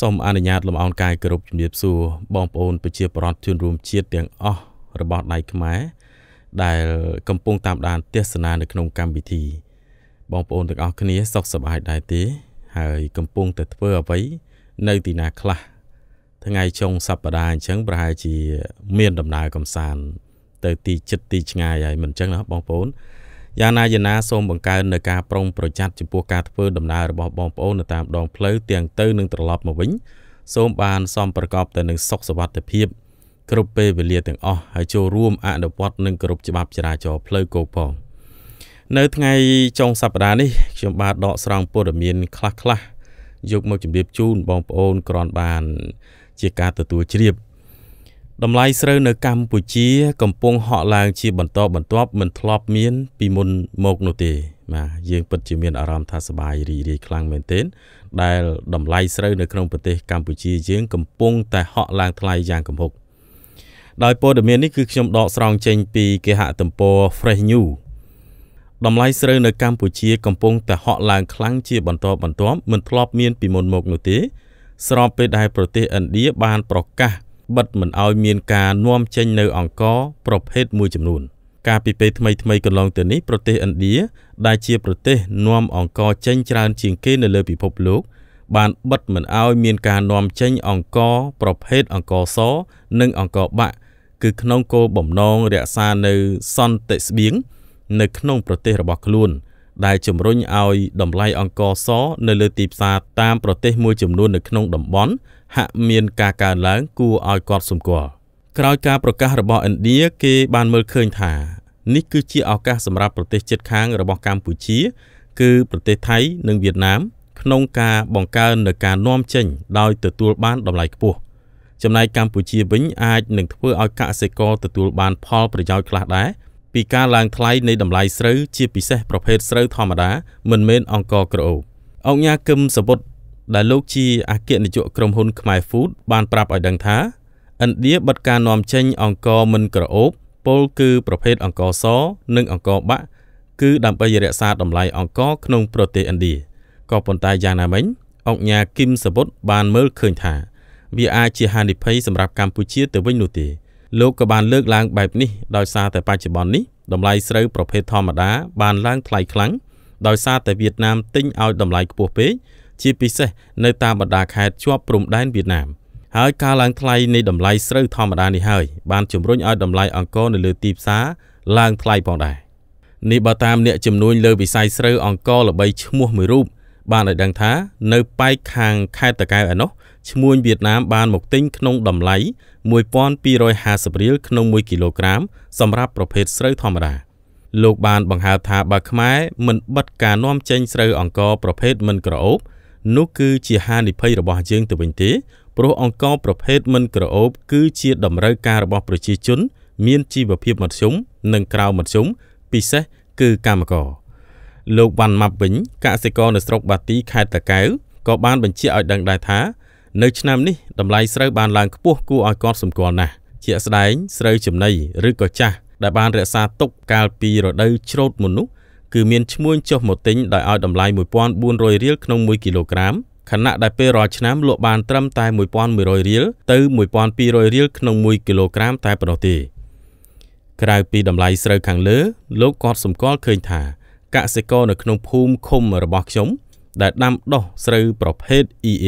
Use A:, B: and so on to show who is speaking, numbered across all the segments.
A: សូមអនុញ្ញាតលំអោនកាយគោរពជំរាបសួរបងប្អូនប្រជាប្រដ្ឋជនរួមជាតិទាំងអស់របស់ដៃខ្មែរដែល កំពុងតាមដានទស្សនានៅក្នុងកម្មវិធី បងប្អូនទាំងអស់គ្នាសុខសប្បាយដែរទេ ហើយកំពុងតែធ្វើអ្វីនៅទីណាខ្លះថ្ងៃចុងសប្តាហ៍អញ្ចឹងប្រហែលជា មានដំណើរកំសាន្តទៅទីចិត្តទីឆ្ងាយហើយមិនអញ្ចឹងណាបងប្អូនយ៉ាងណាយ៉ាងណាសូមបង្កើននៅការប្រុងប្រយ័ត្នចំពោះការធ្វើដំណើររបស់បងប្អូននៅតាមដងផ្លូវទាំងទៅនិងត្រឡប់មកវិញសូមបានសមប្រកបទៅនឹងសុខសុវត្ថិភាពគ្រប់ពេលវេលាទាំងអស់ហើយចូលរួមអនុវត្តនិងគោរពច្បាប់ចរាចរណ៍ផ្លូវគោកផងនៅថ្ងៃចុងសប្តាហ៍នេះខ្ញុំបាទដកស្រង់ព័ត៌មានខ្លះៗយកមកជម្រាបជូនបងប្អូនក្រនបាន ជាការទទួលជ្រាបតម្លៃស្រូវនៅកម្ពុជា កំពុងហក់ឡើងជាបន្តបន្ទាប់មិនធ្លាប់មាន ពីមុនមកនោះទេបាទយើងពិតជាមានអារម្មណ៍ថាសប្បាយរីករាយខ្លាំងមែនទែនដែលតម្លៃស្រូវ នៅក្នុងប្រទេស កម្ពុជាយើងកំពុងតែហក់ឡើងថ្លៃយ៉ាងគំហុក ដោយព័ត៌មាននេះគឺខ្ញុំដកស្រង់ចេញពីគេហទំព័រ Fresh News តម្លៃស្រូវនៅកម្ពុជាកំពុងតែហក់ឡើងខ្លាំងជាបន្តបន្ទាប់មិនធ្លាប់មានពីមុនមកនោះទេ ស្របពេលដែលប្រទេសឥណ្ឌាបានប្រកាសបិទមិនឲ្យមានការនាំចេញ នៅអង្គរប្រភេទមួយចំនួន កាលពីពេលថ្មីថ្មីកន្លងទៅនេះប្រទេសឥណ្ឌាដែលជាប្រទេសនាំអង្គរចេញច្រើន ជាងគេ នៅលើពិភពលោក បានបិទមិនឲ្យមានការនាំចេញអង្គរប្រភេទអង្គរសនិងអង្គរបាក់គឺក្នុងគោលបំណងរក្សានៅសន្តិស្បៀងនៅក្នុង ប្រទេសរបស់ខ្លួន។ដែលជំរុញឲ្យតម្លៃអង្ករសនៅលើទីផ្សារតាមប្រទេសមួយចំនួន នៅក្នុងតំបន់ហាក់មានការកើនឡើង គួរឲ្យកត់សម្គាល់ក្រោយការប្រកាសរបស់ឥណ្ឌាគេបានមើលឃើញថានេះគឺជាឱកាសសម្រាប់ប្រទេសជិតខាងរបស់កម្ពុជា គឺប្រទេសថៃ និងវៀតណាម ក្នុងការបង្កើននូវការនាំចេញដោយទទួលបានតម្លៃខ្ពស់ចំណែកកម្ពុជាវិញអាចនឹងធ្វើឲ្យកសិករទទួលបានផលប្រយោជន៍ខ្លះដែរពីការឡើងថ្លៃនៃតម្លៃស្រូវជាពិសេសប្រភេទស្រូវធម្មតាមិនមែនអង្គក្រអូបអង្គញាគឹមសវុតដែលលោកជាអគ្គនាយកក្រុមហ៊ុន ខ្មែរ Food បានប្រាប់ឲ្យដឹងថាឥណ្ឌាបិទការនាំចេញអង្គមិនក្រអូបពលគឺប្រភេទអង្គសនិងអង្គបាក់គឺដើម្បីរក្សាតម្លៃអង្គក្នុង ប្រទេសឥណ្ឌាក៏ប៉ុន្តែយ៉ាងណាមិញអង្គញាគឹមសវុត បានមើលឃើញថា វាអាចជាហានិភ័យសម្រាប់កម្ពុជាទៅវិញនោះទេ។លោកក៏បានលើកឡើងបែបនេះដោយសារតែបច្ចុប្បន្ននេះតម្លៃស្រូវប្រភេទធម្មតា បានឡើងថ្លៃខ្លាំងដោយសារតែវៀតណាមទិញឲ្យតម្លៃខ្ពស់ពេកជាពិសេសនៅតាមបណ្ដាខេត្តជាប់ព្រំដែនវៀតណាម ហើយការឡើងថ្លៃនៃតម្លៃស្រូវធម្មតានេះហើយ បានជំរុញឲ្យតម្លៃអង្ករនៅលើទីផ្សារឡើងថ្លៃផងដែរនេះបើតាមអ្នកជំនួញលើ វិស័យស្រូវអង្ករល្បីឈ្មោះមួយរូបបានឲ្យដឹងថា នៅប៉ែកខាងខេត្តតាកែវឯណោះឈ្មួញវៀតណាមបានមកទិញក្នុងតម្លៃ1250រៀលក្នុង1គីឡូក្រាម សម្រាប់ប្រភេទស្រូវធម្មតាលោកបាន បង្ហើបថាបើខ្មែរមិនបិទការនាំចេញ ស្រូវអង្ករប្រភេទមិនក្រអូបនោះ គឺជាហានិភ័យរបស់យើងទៅវិញទេព្រោះអង្ករប្រភេទមិន ក្រអូបគឺជាតម្រូវការរបស់ប្រជាជន មានជីវភាពមធ្យមនិងក្រៅមធ្យមពិសេស គឺកម្មករលោកវ៉ាន់ម៉ាប់វិញកសិករនៅស្រុកបាទីខេត្តតាកែវក៏បានបញ្ជាក់ឲ្យដឹងដែរថានៅឆ្នាំនេះតម្លៃស្រូវបានឡើងខ្ពស់គួរឲ្យកត់សម្គាល់ណាស់ជាក់ស្ដែងស្រូវចំណីឬក៏ចាស់ដែលបានរក្សាទុកកាលពីរដូវច្រូតមុននោះគឺមានឈ្មួញចុះមកទិញដោយឲ្យតម្លៃ1400រៀលក្នុង1គីឡូក្រាមខណៈដែលពេលរាល់ឆ្នាំលក់បានត្រឹមតែ1100រៀលទៅ1200រៀលក្នុង1គីឡូក្រាមតែប៉ុណ្ណោះទេក្រៅពីតម្លៃស្រូវខាងលើលោកក៏សម្គាល់ឃើញថាកសិករនៅក្នុងភូមិឃុំរបស់ខ្ញុំដែលដាំដុះស្រូវប្រភេទ EA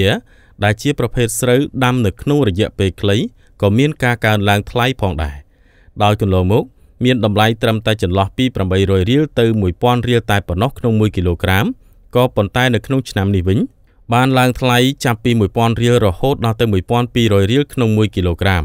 A: ដែលជាប្រភេទស្រូវដាំនៅក្នុងរយៈពេលខ្លីក៏មានការកើនឡើងថ្លៃផងដែរដោយកន្លងមក មានតម្លៃត្រឹមតែចន្លោះពី800រៀលទៅ1000រៀលតែប៉ុណ្ណោះក្នុង1គីឡូក្រាមក៏ប៉ុន្តែនៅក្នុងឆ្នាំនេះវិញ បានឡើងថ្លៃចាប់ពី1000រៀលរហូតដល់ទៅ1200រៀលក្នុង1គីឡូក្រាម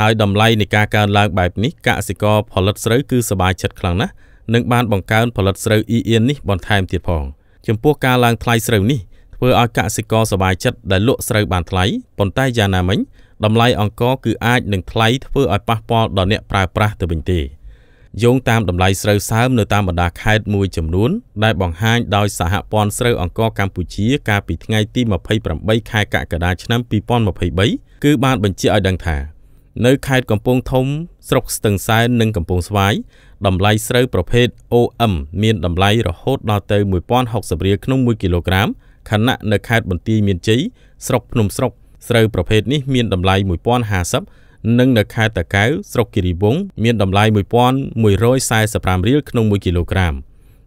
A: ហើយតម្លៃនៃការកើនឡើងបែបនេះកសិករផលិតស្រូវគឺសប្បាយចិត្តខ្លាំងណាស់និងបានបង្កើនផលិតស្រូវអ៊ីអៀននេះបន្ថែមទៀតផងចំពោះការឡើងថ្លៃស្រូវនេះធ្វើឲ្យកសិករសប្បាយចិត្តដែលលក់ស្រូវបានថ្លៃប៉ុន្តែយ៉ាងណាមិញតម្លៃអង្ករគឺអាចនឹងថ្លៃធ្វើឲ្យប៉ះពាល់ដល់អ្នកប្រើប្រាស់ទៅវិញទេយោងតាមតម្លៃស្រូវសើមនៅតាមបណ្ដាខេត្តមួយចំនួនដែលបង្ហាញដោយសហព័ន្ធស្រូវអង្ករកម្ពុជា កាលពីថ្ងៃទី28ខែកក្កដាឆ្នាំ2023គឺបានបញ្ជាក់ឲ្យដឹងថា នៅខេត្តកំពង់ធំស្រុកស្ទឹងសែននិងកំពង់ស្វាយតម្លៃស្រូវប្រភេទ OM មានតម្លៃរហូតដល់ទៅ1060រៀលក្នុង1គីឡូក្រាមខណៈនៅខេត្តបន្ទាយមានជ័យស្រុកភ្នំស្រុកស្រូវប្រភេទនេះមានតម្លៃ1050និងនៅខេត្តតាកែវស្រុកគិរីវង្សមានតម្លៃ1145រៀលក្នុង1គីឡូក្រាម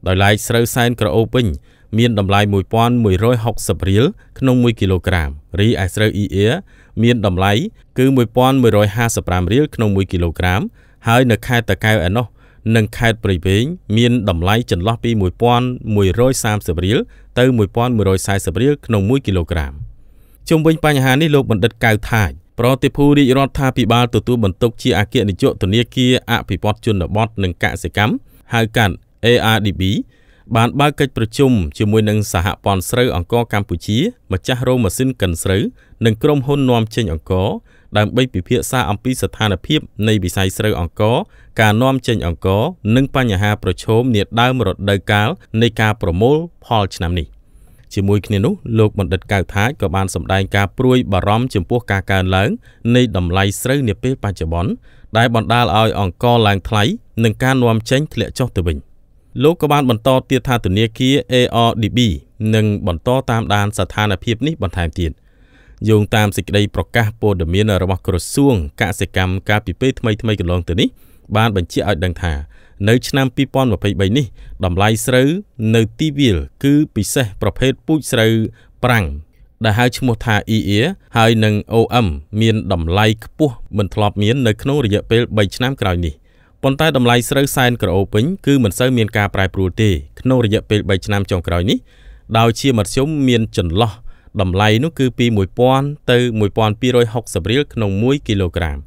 A: ដោយឡែកស្រូវសែនក្រអូបវិញមានតម្លៃ1160រៀលក្នុង1គីឡូក្រាមរីឯស្រូវអ៊ីអ៊ែមានតម្លៃគឺ1155រៀលក្នុង1គីឡូក្រាម ហើយនៅខេត្តតាកែវឯណោះនិងខេត្តព្រៃវែងមានតម្លៃចន្លោះពី1130រៀលទៅ1140រៀលក្នុង1គីឡូក្រាមជុំវិញបញ្ហានេះលោកបណ្ឌិតកៅថាចប្រតិភូរាជរដ្ឋាភិបាលទទួលបន្ទុកជាអគ្គនាយកធនាគារអភិវឌ្ឍជនបទនិងកសិកម្មហៅកាត់ ARDB បានបើកកិច្ចប្រជុំជាមួយនឹងសហព័ន្ធស្រូវអង្គរកម្ពុជាម្ចាស់រោងម៉ាស៊ីនកិនស្រូវនិងក្រុមហ៊ុននាំចេញអង្គរដើម្បីពិភាក្សាអំពីស្ថានភាពនៃវិស័យស្រូវអង្ករការនាំចេញអង្ករនិងបញ្ហាប្រឈមនាដើមរដូវកាលនៃការប្រមូលផលឆ្នាំនេះជាមួយគ្នានោះលោកបណ្ឌិតកៅថាចក៏បានសម្ដែងការព្រួយបារម្ភចំពោះការកើនឡើងនៃតម្លៃស្រូវនាពេលបច្ចុប្បន្នដែលបណ្ដាលឲ្យអង្ករឡើងថ្លៃនិងការនាំចេញធ្លាក់ចុះទៅវិញលោកក៏បានបន្តទៀតថាធនាគារ ARDB នឹងបន្តតាមដានស្ថានភាពនេះបន្ថែមទៀតយោងតាមសេចក្តីប្រកាសព័ត៌មានរបស់ក្រសួងកសិកម្មកាលពីពេលថ្មីថ្មីកន្លងទៅនេះបានបញ្ជាក់ឲ្យដឹងថានៅឆ្នាំ2023នេះតម្លៃស្រូវនៅទីវាលគឺពិសេសប្រភេទពូជស្រូវប្រាំងដែលហៅឈ្មោះថា EA ហើយនឹង OM មានតម្លៃខ្ពស់មិនធ្លាប់មាននៅក្នុងរយៈពេល3ឆ្នាំក្រោយនេះប៉ុន្តែតម្លៃស្រូវសែនក្រអូបវិញគឺមិនសូវមានការប្រែប្រួលទេក្នុងរយៈពេល3ឆ្នាំចុងក្រោយនេះដោយជាមធ្យមមានចន្លោះតម្លៃនោះគឺពី1000ទៅ1260រៀលក្នុង1គីឡូក្រាម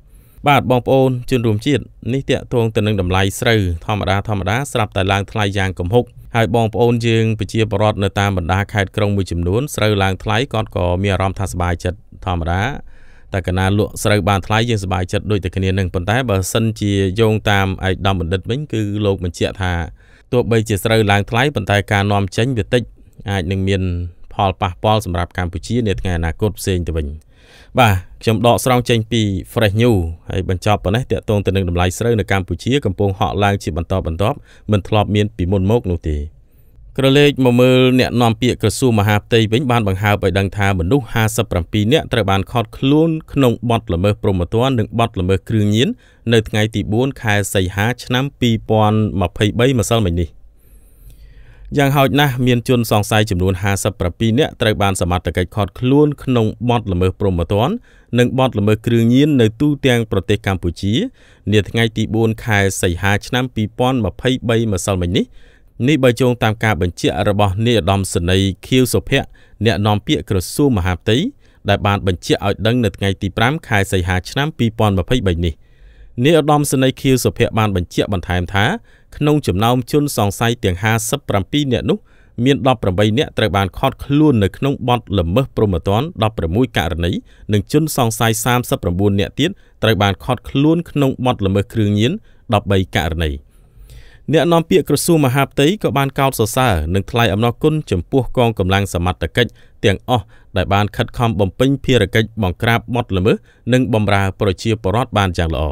A: បាទបងប្អូនជនរួមជាតិនេះតាក់ទងទៅនឹងតម្លៃស្រូវធម្មតាធម្មតាស្រាប់តែឡើងថ្លៃយ៉ាងគំហុក ហើយបងប្អូនយើងប្រជាពលរដ្ឋនៅតាមបណ្ដាខេត្តក្រុងមួយចំនួនស្រូវឡើងថ្លៃគាត់ក៏មានអារម្មណ៍ថាសប្បាយចិត្តធម្មតាតែកណាលក់ស្រូវបានថ្លៃយើងសប្បាយចិត្តដូចតែគ្នានឹងប៉ុន្តែបើសិនជាយោងតាមឯកឧត្តមបណ្ឌិតវិញគឺលោកបញ្ជាក់ថាទោះបីជាស្រូវឡើងថ្លៃប៉ុន្តែការនាំចេញវាតិចអាចនឹងមានផលប៉ះពាល់សម្រាប់កម្ពុជានាថ្ងៃអនាគតផ្សេងទៅវិញបាទខ្ញុំដកស្រង់ចេញពី Fresh New ហើយបញ្ចប់ប៉ុណ្ណេះតាក់ទងទៅនឹងតម្លៃស្រូវនៅកម្ពុជាកំពុងហក់ឡើង ជាបន្តបន្ទាប់មិនធ្លាប់មានពីមុនមកនោះទេ ក្រឡេកមកមើលអ្នកនាំពាក្យក្រសួងមហាផ្ទៃវិញបានបង្ហើបឲ្យដឹងថាមនុស្ស57នាក់ត្រូវបានខត់ខ្លួនក្នុងបទល្មើសព្រហ្មទណ្ឌនិងបទល្មើសគ្រឿងញៀននៅថ្ងៃ ទី4ខែសីហាឆ្នាំ2023ម្សិលមិញនេះយ៉ាងហោចណាស់មានជនសង្ស័យចំនួន57នាក់ត្រូវបានសមត្ថកិច្ចឃាត់ខ្លួនក្នុងបទល្មើសព្រហ្មទណ្ឌនិងបទល្មើសគ្រឿងញៀននៅទូទាំងប្រទេសកម្ពុជានាថ្ងៃទី4ខែសីហាឆ្នាំ2023ម្សិលមិញនេះនេះបើយោងតាមការបញ្ជាក់របស់នាយឧត្តមសេនីយ៍ខៀវសុភ័ក្រអ្នកនាំពាក្យក្រសួងមហាផ្ទៃដែលបានបញ្ជាក់ឲ្យដឹងនៅថ្ងៃទី5ខែសីហាឆ្នាំ2023នេះនាយឧត្តមសេនីយ៍ខៀវសុភ័ក្របានបញ្ជាក់បន្ថែមថាក្នុងចំណោមជនសង្ស័យទាំង57នាក់នោះមាន18នាក់ត្រូវបានខត់ខ្លួននៅក្នុងបទល្មើសព្រហ្មទណ្ឌ16ករណីនិងជនសង្ស័យ39នាក់ទៀតត្រូវបានខត់ខ្លួនក្នុងបទល្មើសគ្រឿងញៀន13ករណីអ្នកនាំពាក្យក្រសួងមហាផ្ទៃក៏បានកោតសរសើរនិងថ្លែងអំណរគុណចំពោះកងកម្លាំងសមត្ថកិច្ចទាំងអស់ដែលបានខិតខំបំពេញភារកិច្ចបង្ក្រាបបទល្មើសនិងបម្រើប្រជាពលរដ្ឋបានយ៉ាងល្អ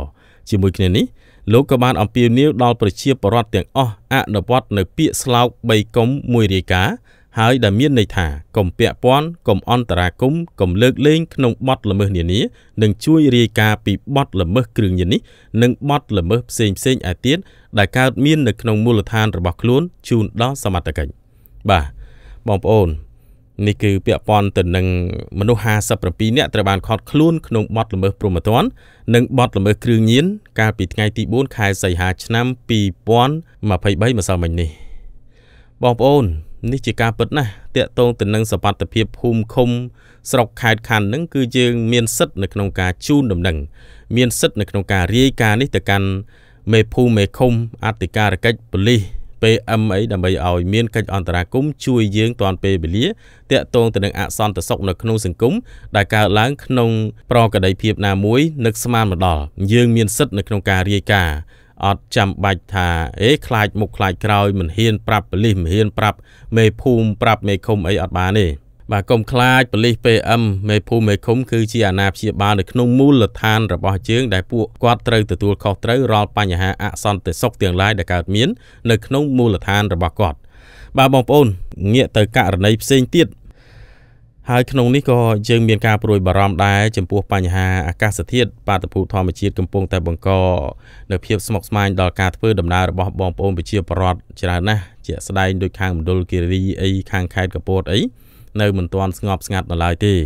A: ជាមួយគ្នានេះលោកក៏បានអំពាវនាវដល់ប្រជាពលរដ្ឋទាំងអស់អនុវត្តនៅពាក្យស្លោក3កុំមួយរាយការណ៍ហើយដែលមានន័យថាកុំពាក់ព័ន្ធកុំអន្តរាគមកុំលើកលែងក្នុងបទល្មើសនានានិងជួយរាយការណ៍ពីបទល្មើសគ្រឿងញៀននេះនិងបទល្មើសផ្សេងផ្សេងឯទៀតដែលកើតមាននៅក្នុងមូលដ្ឋានរបស់ខ្លួនជូនដល់សមត្ថកិច្ចបាទបងប្អូននេះគឺ ពាក់ព័ន្ធទៅនឹងមនុស្ស57នាក់ត្រូវបានខុតខ្លួនក្នុងបទល្មើសព្រហ្មទណ្ឌនិងបទល្មើសគ្រឿងញៀនកាលពីថ្ងៃទី4ខែសីហាឆ្នាំ2023ម្សិលមិញនេះបងប្អូននេះជាការពិតណាស់តាកតងទៅនឹងសវត្ថភាពភូមិឃុំ ស្រុកខេត្តខណ្ឌនឹងគឺយើងមានសិទ្ធិនៅក្នុងការជូនដំណឹងមានសិទ្ធិនៅក្នុងការរាយការណ៍នេះទៅកាន់មេភូមិមេឃុំអធិការកិច្ចប៉ូលីស PM អីដើម្បីឲ្យមានកិច្ចអន្តរាគមជួយយើងតាន់ពេលវេលាតាក់ទងទៅនឹងអសន្តិសុខនៅក្នុងសង្គមដែលកើតឡើងក្នុងប្រកដីភាពណាមួយនឹកស្មានមកដល់យើងមានសិទ្ធិនៅក្នុងការរាយការណ៍អត់ចាំបាច់ថាអេខ្លាចមុខខ្លាចក្រោយមិនហ៊ានប្រាប់ប៉លិសមិនហ៊ានប្រាប់ មេភូមិប្រាប់មេឃុំអីអត់បានទេបាទកុំខ្លាចប៉ូលីស PM មេភូមិមេឃុំគឺជាអាណាព្យាបាលនៅក្នុងមូលដ្ឋានរបស់យើងដែលពួកគាត់ត្រូវទទួលខុសត្រូវរាល់បញ្ហាអសន្តិសុខទាំងឡាយដែលកើតមាននៅក្នុងមូលដ្ឋានរបស់គាត់ បាទបងប្អូនងាកទៅករណីផ្សេងទៀតហើយក្នុងនេះក៏យើងមានការប្រួយបារម្ភដែរចំពោះបញ្ហាអាកាសធាតុបាតុភូតធម្មជាតិកំពុងតែបង្កនៅភាពស្មុគស្មាញដល់ការធ្វើដំណើររបស់បងប្អូនប្រជាពលរដ្ឋច្រើនណាស់ជាក់ស្ដែងដូចខាងមណ្ឌលគិរីអីខាងខេត្តកពតអីនៅមិនទាន់ស្ងប់ស្ងាត់នៅឡើយទេ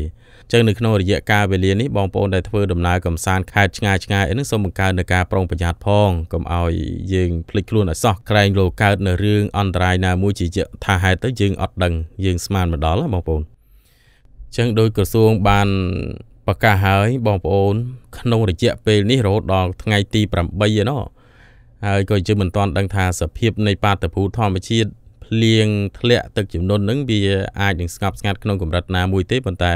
A: ចឹងនៅក្នុងរយៈកាលវេលានេះបងប្អូនដែលធ្វើដំណើរកំសាន្តខេត្តឆ្ងាយឆ្ងាយអីនឹងសូមបង្កើននឹងការប្រុងប្រយ័ត្នផងកុំឲ្យយើងភ្លេចខ្លួនឲ្យសោះក្រែងលោកើតនៅរឿងអន្តរាយណាមួយជាយថាហេតុទៅយើងអត់ដឹងយើងស្មានមិនដល់បងប្អូនចឹងដោយក្រសួងបានប្រកាសហើយបងប្អូន ក្នុងរយៈពេលនេះរហូតដល់ថ្ងៃទី8ឯណោះហើយក៏យើងមិនទាន់ដឹងថាសភាពនៃបាតុភូតធម្មជាតិភ្លៀងធ្លាក់ទឹកជំនន់នឹងវាអាចនឹងស្ងប់ស្ងាត់ក្នុងកម្រិតណាមួយទេប៉ុន្តែ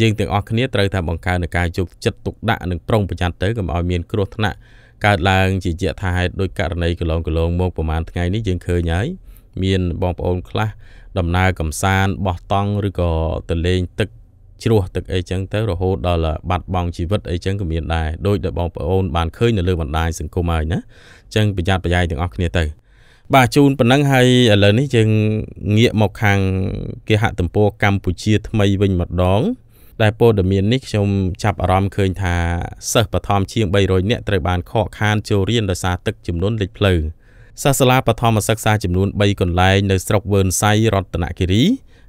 A: យើងទាំងអស់គ្នាត្រូវតែបង្កើនការយកចិត្តទុកដាក់និងប្រុងប្រយ័ត្នទៅកុំឲ្យមានគ្រោះថ្នាក់កើតឡើងជាយថាហេតុដោយករណីកន្លងកន្លងមកប្រហែលថ្ងៃនេះយើងឃើញហើយមានបងប្អូនខ្លះដំណើរកំសាន្តបោះតង់ឬក៏ទៅលេងទឹកជ្រោះទឹកអីចឹងទៅរហូតដល់បាត់បង់ជីវិតអីចឹងក៏មានដែរដោយដែលបងប្អូនបានឃើញនៅលើបណ្ដាញសង្គមហើយណាអញ្ចឹងប្រយ័ត្នប្រយែងទាំងអស់គ្នាទៅបាទជូនប៉ុណ្ណឹងហើយឥឡូវនេះយើងងាកមកខាងគេហទំព័រកម្ពុជាថ្មីវិញម្ដង ដែលព័ត៌មាននេះខ្ញុំចាប់អារម្មណ៍ឃើញថាសិស្សបឋមជាង300នាក់ត្រូវបានខកខាន ចូលរៀនដោយសារទឹកចំនួនលេខផ្លូវសាសាលាបឋមសិក្សាចំនួន3កន្លែងនៅស្រុកវឿនសៃរតនគិរី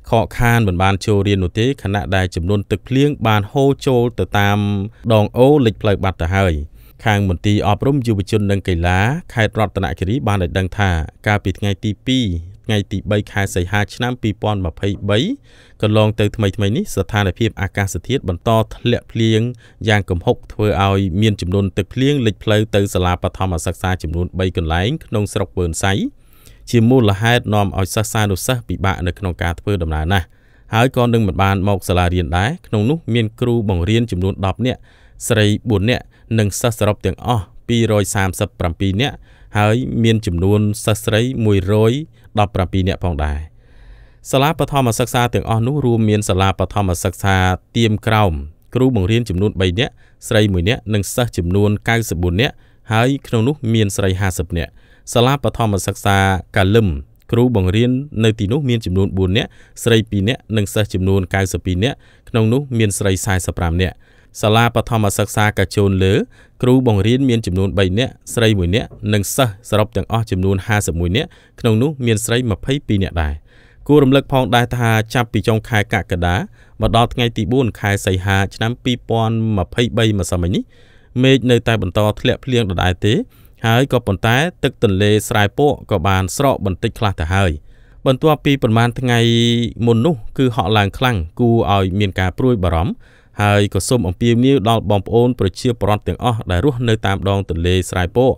A: ខកខានមិនបានចូលរៀននោះទេខណៈដែលចំនួនទឹកភ្លៀងបានហូរចូលទៅតាមដងអូលេខផ្លូវបាត់ទៅហើយ។ខាងមន្ទីរអប់រំយុវជននិងកីឡាខេត្តរតនគិរីបានឲ្យដឹងថា កាលពីថ្ងៃទី2ថ្ងៃទី3ខែសីហាឆ្នាំ2023កន្លង ទៅថ្មីថ្មីនេះស្ថានភាព អាកាសធាតុបន្ត ធ្លាក់ភ្លៀងយ៉ាងគំហុកធ្វើឲ្យមានចំនួនទឹកភ្លៀងលិចផ្លូវទៅសាលាបឋមសិក្សាចំនួន3កន្លែងក្នុងស្រុកវឿនសៃជាមូលហេតុនាំឲ្យសិស្សានុសិស្សពិបាកនៅក្នុងការធ្វើដំណើរណាស់ហើយក៏នឹងមិនបានមក សាលារៀនដែរក្នុងនោះ មានគ្រូបង្រៀនចំនួន10នាក់ស្រី4នាក់និងសិស្សសរុបទាំងអស់237នាក់ហើយមានចំនួនសិស្សស្រី117នាក់ផងដែរសាលាបឋមសិក្សាទាំងអស់នោះរួមមានសាលាបឋមសិក្សាទៀមក្រោមគ្រូបង្រៀនចំនួន3នាក់ស្រី1នាក់និងសិស្សចំនួន94នាក់ហើយក្នុងនោះមានស្រី50នាក់សាលាបឋមសិក្សាកាលឹមគ្រូបង្រៀននៅទីនោះមានចំនួន4នាក់ស្រី2នាក់និងសិស្សចំនួន92នាក់ក្នុងនោះមានស្រី45នាក់សាលាបឋមសិក្សាកាជូនលើគ្រូបង្រៀនមានចំនួន3នាក់ស្រី1នាក់និងសិស្សសរុបទាំងអស់ចំនួន51នាក់ក្នុងនោះមានស្រី22នាក់ដែរគួររំលឹក ផងដែរថាចាប់ពីចុងខែកក្កដាមកដល់ថ្ងៃ ទី4ខែសីហាឆ្នាំ2023ម្សិលមិញនេះមេឃនៅតែបន្តធ្លាក់ភ្លៀងដដែលទេ ហើយក៏ប៉ុន្តែទឹកទន្លេស្រែពកក៏បានស្រកបន្តិចខ្លះទៅហើយ បន្ទាប់ពី ប្រមាណថ្ងៃមុននោះគឺហក់ឡើងខ្លាំងគួរឲ្យ មានការព្រួយបារម្ភហើយក៏សូមអំពាវនាវដល់បងប្អូនប្រជាពលរដ្ឋទាំងអស់ដែលរស់នៅតាមដងទន្លេស្រែពក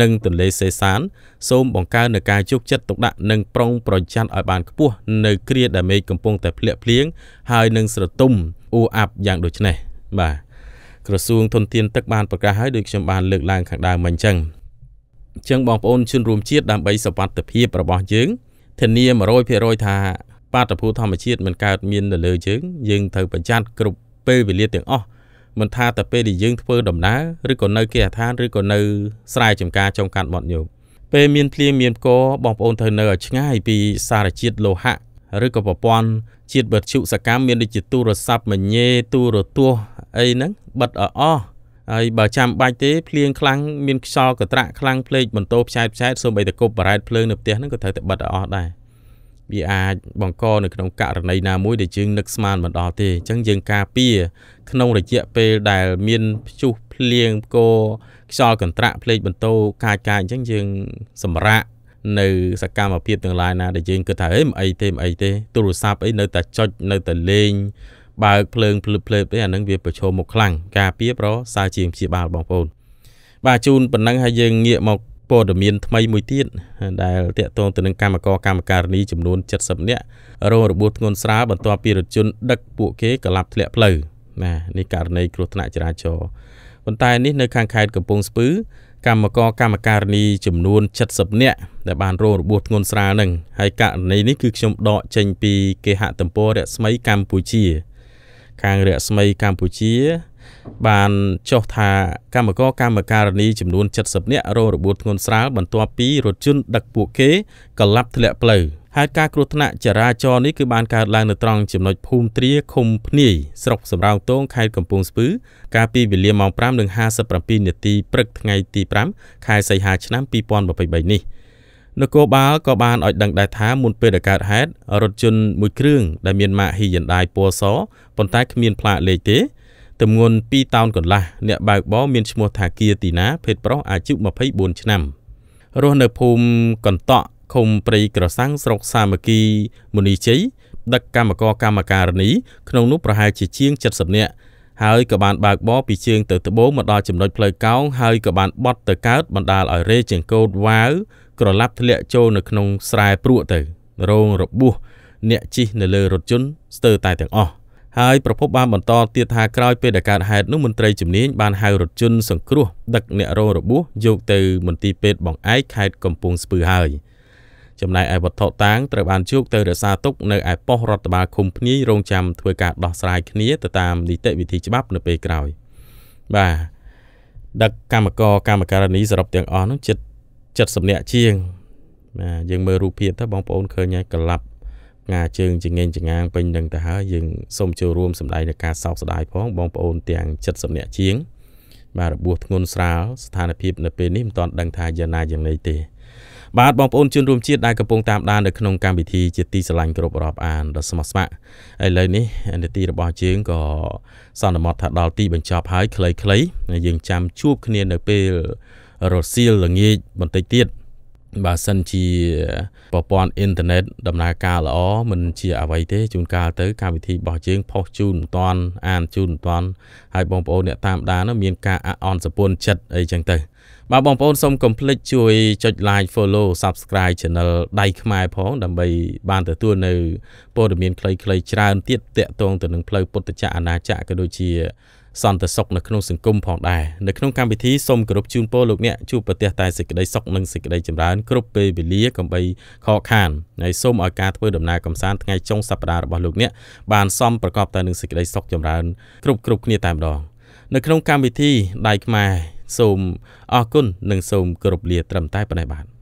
A: និងទន្លេសេសានសូមបង្កើននូវការយកចិត្តទុកដាក់និងប្រុងប្រយ័ត្នឲ្យបានខ្ពស់នៅគ្រាដែលមេឃកំពុងតែធ្លាក់ភ្លៀងហើយនឹងស្រទុំអ៊ូអាប់យ៉ាងដូចនេះបាទក្រសួងធនធានទឹកបានប្រកាសឲ្យដូចខ្ញុំបានលើកឡើងខាងដើមមកអញ្ចឹងអញ្ចឹងបងប្អូនជនរួមជាតិដើម្បីសុវត្ថិភាពរបស់យើងធានា100%ថាបាតុភូតធម្មជាតិមិនកើតមាននៅលើយើងយើងត្រូវប្រយ័ត្នគ្រប់ពេលវេលាទាំងអស់មិនថាតែពេលដែលយើងធ្វើដំណើរឬក៏នៅគេហដ្ឋានឬក៏នៅស្រែចម្ការចុងកាត់មាត់ញោមពេលមានភ្លៀងមានផ្គរបងប្អូនត្រូវនៅឲ្យឆ្ងាយពីសារជាតិលោហៈឬក៏ប្រព័ន្ធជាតិបិទជុសកម្មមានដូចជាទូរស័ព្ទមញេទូរទស្សន៍អីហ្នឹងបិទឲ្យអស់ហើយបើចាំបាច់ទេភ្លៀងខ្លាំងមានខ្យល់កត្រាក់ខ្លាំងភ្លេចបន្ទោផ្សែតផ្សែតសូម្បីតែគប់បរ៉ែតភ្លើងនៅផ្ទះហ្នឹងក៏ត្រូវតែបិទឲ្យអស់ដែរវាអាចបង្កនៅក្នុងករណីណាមួយដែលយើងនឹកស្មានមិនដល់ទេអញ្ចឹងយើងការពារ ក្នុងរយៈពេលដែលមានព្យុះភ្លៀងកោខ្យល់កន្ត្រាក់ភ្លេចបន្ទោកាចកាចអញ្ចឹងយើងសម្រាកនៅសកម្មភាពទាំងឡាយណាដែលយើងគិតថាអេមិនអីទេមិនអីទេទូរស័ព្ទអីនៅតែចុចនៅតែលេងបើកភ្លើងភ្លឹបភ្លើបទេអានឹងវាប្រឈមមកខ្លាំងការពារប្រសើរជាងព្យាបាលបងប្អូនបាទជូនប៉ុណ្ណឹងហើយយើងងាកមកព័ត៌មានថ្មីមួយទៀតដែលតាក់ទងទៅនឹងកម្មករកម្មការិនីចំនួន70នាក់រងរបួសធ្ងន់ស្រាលបន្ទាប់ពីរថយន្តដឹក ពួកគេក្លាប់ធ្លាក់ផ្លូវណានេះករណីគ្រោះថ្នាក់ចរាចរណ៍ប៉ុន្តែនេះនៅខាងខេត្តកំពង់ស្ពឺកម្មករកម្មការិនីចំនួន70នាក់ដែលបានរងរបួសធ្ងន់ស្រាលនឹងហើយករណីនេះគឺខ្ញុំដកចេញពី គេហទំព័ររស្មីកម្ពុជាខាងរស្មីកម្ពុជាបានចុះថាកម្មករកម្មការិនីចំនួន70នាក់រងរបួសធ្ងន់ស្រាលបន្ទាប់ពីរថយន្តដឹកពួកគេកលាប់ធ្លាក់ផ្លូវហើយការគ្រោះថ្នាក់ចរាចរណ៍នេះគឺបានកើតឡើងនៅត្រង់ចំណុចភូមិត្រាឃុំភ្នាយស្រុកសំរោងទងខេត្តកំពង់ស្ពឺកាលពីវេលាម៉ោង5:57នាទីព្រឹកថ្ងៃ ទី5ខែសីហាឆ្នាំ2023នេះនគរបាលក៏បានឲ្យដឹងដែរថាមុនពេលដែលកើតហេតុរថយន្តមួយគ្រឿងដែលមានម៉ាក Hyundai ពណ៌សប៉ុន្តែគ្មានផ្លាកលេខទេទម្ងន់2តោនកន្លះអ្នកបើកបរមានឈ្មោះថាគៀទីណាភេទប្រុសអាយុ24ឆ្នាំរស់នៅភូមិកន្តក់ឃុំព្រៃក្រសាំងស្រុកសាមគ្គីមុនីជ័យដឹកកម្មករកម្មការនី ក្នុងនោះប្រហែលជាជាង70នាក់ហើយក៏បានបើកបរពីជើងទៅត្បូងមកដល់ចំណុចផ្លូវកោងហើយក៏បានបត់ទៅកើតបណ្ដាលឲ្យរេជើងកោតវាវក្រឡាប់ធ្លាក់ចូលនៅក្នុងស្រែព្រក់ទៅរងរបួសអ្នកជិះនៅលើរថយន្តស្ទើរតែទាំងអស់ហើយប្រពន្ធបានបន្តទៀតថាក្រោយពេលដែលកើតហេតុនោះមន្ត្រីជំនាញបានហៅរថយន្តសង្គ្រោះ ដឹកអ្នករងរបួសយកទៅមន្ទីរពេទ្យបង្អែកខេត្តកំពង់ស្ពឺហើយ ចំណែកឯវត្ថុតាងត្រូវបានជោគទៅរក្សាទុកនៅឯប៉ុស្តិ៍រដ្ឋបាលឃុំភ្នីរងចាំធ្វើការដោះស្រាយគ្នាទៅតាមនីតិវិធីច្បាប់នៅពេលក្រោយបាទដឹកកម្មករកម្មការនីសរុបទាំងអស់នោះចិត្ត70នាក់ជាងបាទយើងមើលរូបភាពទៅបងប្អូនឃើញហើយកលាប់ងាជើងចងេងចងាងពេញនឹងទៅហើយយើងសូមចូលរួមសម្ដែងនឹងការសោកស្ដាយផងបងប្អូន ទាំង70នាក់ជាងបាទរបួសធ្ងន់ស្រាលស្ថានភាពនៅពេលនេះមិនទាន់ដឹងថាយ៉ាងណាយ៉ាងណីទេបាទបងប្អូនជនរួមជាតិដែលកំពុងតាមដាននៅក្នុងកម្មវិធីជាទីស្រឡាញ់គ្រប់រាប់អានដ៏ស្មោះស្ម័គ្រឥឡូវនេះនាទីរបស់យើងក៏សន្មតថាដល់ទីបញ្ចប់ហើយខ្លីៗយើងចាំជួបគ្នានៅពេលរសៀលល្ងាចបន្តិចទៀតបើសិនជាប្រព័ន្ធអ៊ីនធឺណិតដំណើរការល្អមិនជាអ្វីទេជួនកាលទៅកម្មវិធីរបស់យើងផុសជូនមិនទាន់អានជូនមិនទាន់ហើយបងប្អូនអ្នកតាមដានមានការអអន់សពន់ចិត្តអីចឹងទៅ បាទបងប្អូនសូមកុំភ្លេចជួយចុច like follow subscribe channel ដៃខ្មែរផង ដើម្បីបានទទួលនៅព័ត៌មានខ្លីៗច្រើនទៀតតាក់ទងទៅនឹងផ្លូវពុទ្ធចក្រអាណាចក្រក៏ដូចជាសន្តិសុខនៅក្នុងសង្គមផងដែរនៅក្នុងកម្មវិធីសូមគោរពជូនពរលោកអ្នកជួបប្រទះតែសេចក្តីសុខនិងសេចក្តីចម្រើនគ្រប់ពេលវេលាកំបីខកខានហើយសូមឲ្យការធ្វើដំណើរកំសាន្តថ្ងៃចុងសប្តាហ៍របស់លោកអ្នកបានសមប្រកបតែនឹងសេចក្តីសុខចម្រើនគ្រប់គ្រប់គ្នាតែម្ដងនៅក្នុងកម្មវិធីដៃខ្មែរសូមអរគុណនិងសូមគោរពលាត្រឹមតែប៉ុណ្ណេះបាទ